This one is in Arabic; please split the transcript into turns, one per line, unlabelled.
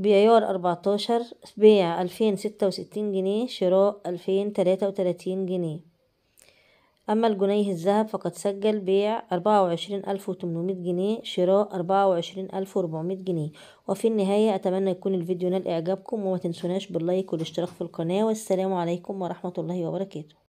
بأيار أربعتاشر بيع ألفين ستة وستين جنيه شراء ألفين تلاتة وتلاتين جنيه أما الجنيه الذهب فقد سجل بيع أربعة وعشرين ألف وتمنمية جنيه شراء أربعة وعشرين ألف وربعمية جنيه وفي النهاية أتمنى يكون الفيديو نال إعجابكم وما تنسوناش باللايك والاشتراك في القناة والسلام عليكم ورحمة الله وبركاته